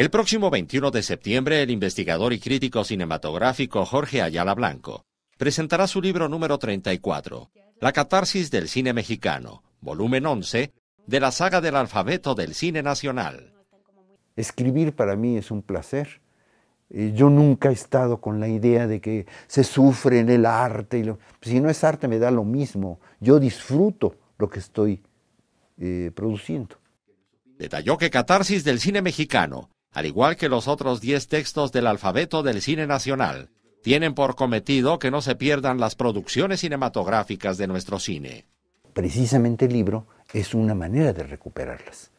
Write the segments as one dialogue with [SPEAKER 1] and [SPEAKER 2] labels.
[SPEAKER 1] El próximo 21 de septiembre, el investigador y crítico cinematográfico Jorge Ayala Blanco presentará su libro número 34, La catarsis del cine mexicano, volumen 11, de la saga del alfabeto del cine nacional.
[SPEAKER 2] Escribir para mí es un placer. Eh, yo nunca he estado con la idea de que se sufre en el arte. si no es arte me da lo mismo. Yo disfruto lo que estoy eh, produciendo.
[SPEAKER 1] Detalló que Catarsis del Cine Mexicano al igual que los otros diez textos del alfabeto del cine nacional, tienen por cometido que no se pierdan las producciones cinematográficas de nuestro cine.
[SPEAKER 2] Precisamente el libro es una manera de recuperarlas,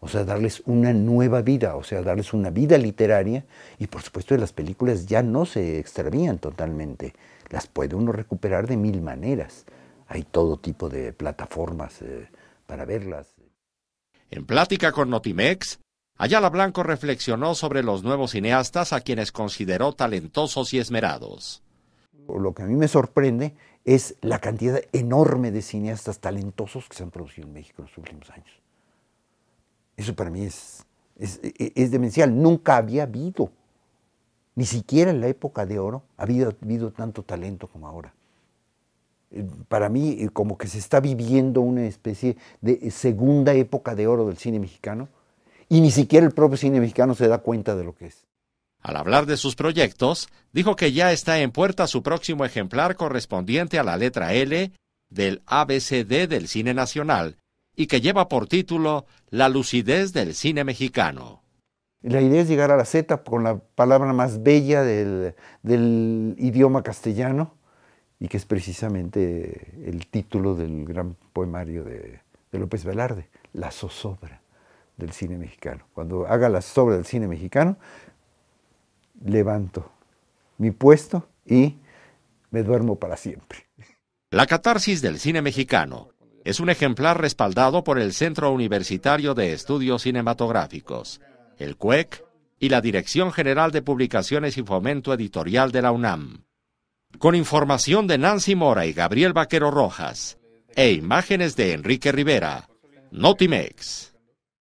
[SPEAKER 2] o sea, darles una nueva vida, o sea, darles una vida literaria y por supuesto las películas ya no se extravían totalmente, las puede uno recuperar de mil maneras,
[SPEAKER 1] hay todo tipo de plataformas eh, para verlas. En plática con Notimex, Ayala Blanco reflexionó sobre los nuevos cineastas a quienes consideró talentosos y esmerados.
[SPEAKER 2] Lo que a mí me sorprende es la cantidad enorme de cineastas talentosos que se han producido en México en los últimos años. Eso para mí es, es, e, demencial. Nunca había habido, ni siquiera en la época de oro, había habido tanto talento como ahora eh, para mí eh, como que se está viviendo una especie de segunda época de oro del cine mexicano, y ni siquiera el propio cine mexicano se da cuenta de lo que es.
[SPEAKER 1] Al hablar de sus proyectos, dijo que ya está en puerta su próximo ejemplar correspondiente a la letra L del ABCD del cine nacional y que lleva por título La lucidez del cine mexicano.
[SPEAKER 2] La idea es llegar a la Z con la palabra más bella del, idioma castellano y que es precisamente el título del gran poemario de, de López Velarde, La zozobra del cine mexicano. Cuando haga la sobra del cine mexicano, levanto mi puesto y me duermo para siempre.
[SPEAKER 1] La catarsis del cine mexicano es un ejemplar respaldado por el Centro Universitario de Estudios Cinematográficos, el CUEC e y la Dirección General de Publicaciones y Fomento Editorial de la UNAM. Con información de Nancy Mora y Gabriel Vaquero Rojas e imágenes de Enrique Rivera, Notimex.